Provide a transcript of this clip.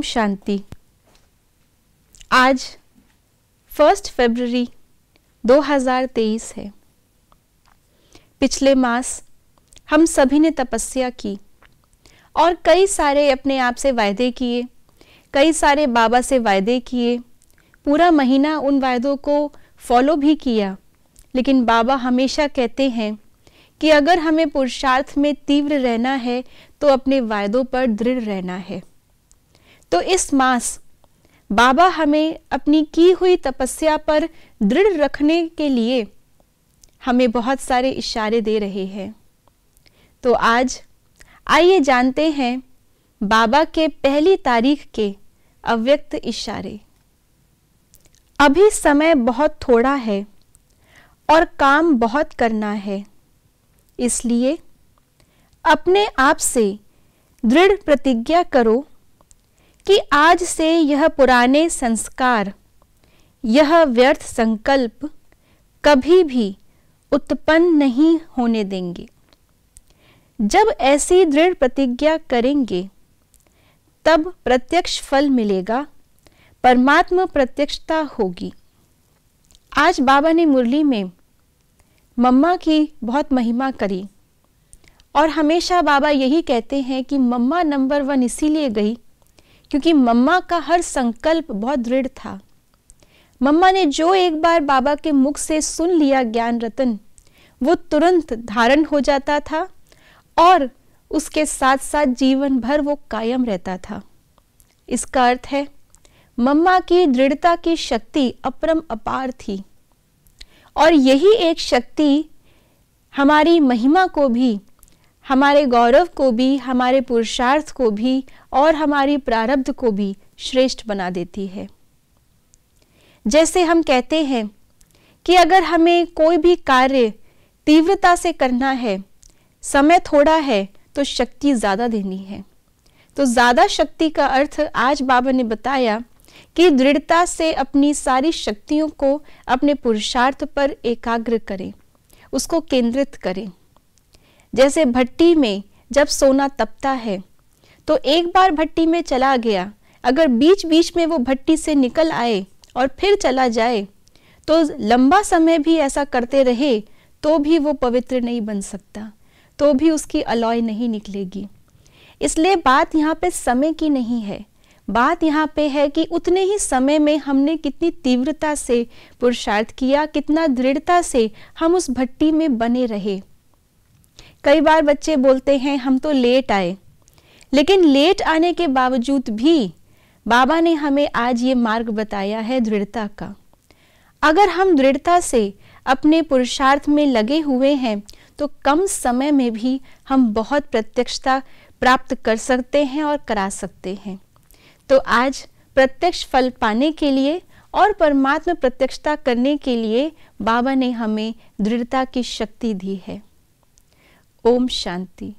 ओम शांति आज फर्स्ट फरवरी 2023 है पिछले मास हम सभी ने तपस्या की और कई सारे अपने आप से वायदे किए कई सारे बाबा से वायदे किए पूरा महीना उन वायदों को फॉलो भी किया लेकिन बाबा हमेशा कहते हैं कि अगर हमें पुरुषार्थ में तीव्र रहना है तो अपने वायदों पर दृढ़ रहना है तो इस मास बाबा हमें अपनी की हुई तपस्या पर दृढ़ रखने के लिए हमें बहुत सारे इशारे दे रहे हैं तो आज आइए जानते हैं बाबा के पहली तारीख के अव्यक्त इशारे अभी समय बहुत थोड़ा है और काम बहुत करना है इसलिए अपने आप से दृढ़ प्रतिज्ञा करो कि आज से यह पुराने संस्कार यह व्यर्थ संकल्प कभी भी उत्पन्न नहीं होने देंगे जब ऐसी दृढ़ प्रतिज्ञा करेंगे तब प्रत्यक्ष फल मिलेगा परमात्म प्रत्यक्षता होगी आज बाबा ने मुरली में मम्मा की बहुत महिमा करी और हमेशा बाबा यही कहते हैं कि मम्मा नंबर वन इसीलिए गई क्योंकि मम्मा का हर संकल्प बहुत दृढ़ था मम्मा ने जो एक बार बाबा के मुख से सुन लिया ज्ञान रतन वो तुरंत धारण हो जाता था और उसके साथ साथ जीवन भर वो कायम रहता था इसका अर्थ है मम्मा की दृढ़ता की शक्ति अपरम अपार थी और यही एक शक्ति हमारी महिमा को भी हमारे गौरव को भी हमारे पुरुषार्थ को भी और हमारी प्रारब्ध को भी श्रेष्ठ बना देती है जैसे हम कहते हैं कि अगर हमें कोई भी कार्य तीव्रता से करना है समय थोड़ा है तो शक्ति ज़्यादा देनी है तो ज़्यादा शक्ति का अर्थ आज बाबा ने बताया कि दृढ़ता से अपनी सारी शक्तियों को अपने पुरुषार्थ पर एकाग्र करें उसको केंद्रित करें जैसे भट्टी में जब सोना तपता है तो एक बार भट्टी में चला गया अगर बीच बीच में वो भट्टी से निकल आए और फिर चला जाए तो लंबा समय भी ऐसा करते रहे तो भी वो पवित्र नहीं बन सकता तो भी उसकी अलॉय नहीं निकलेगी इसलिए बात यहाँ पे समय की नहीं है बात यहाँ पे है कि उतने ही समय में हमने कितनी तीव्रता से पुरुषार्थ किया कितना दृढ़ता से हम उस भट्टी में बने रहे कई बार बच्चे बोलते हैं हम तो लेट आए लेकिन लेट आने के बावजूद भी बाबा ने हमें आज ये मार्ग बताया है दृढ़ता का अगर हम दृढ़ता से अपने पुरुषार्थ में लगे हुए हैं तो कम समय में भी हम बहुत प्रत्यक्षता प्राप्त कर सकते हैं और करा सकते हैं तो आज प्रत्यक्ष फल पाने के लिए और परमात्मा प्रत्यक्षता करने के लिए बाबा ने हमें दृढ़ता की शक्ति दी है ओम शांति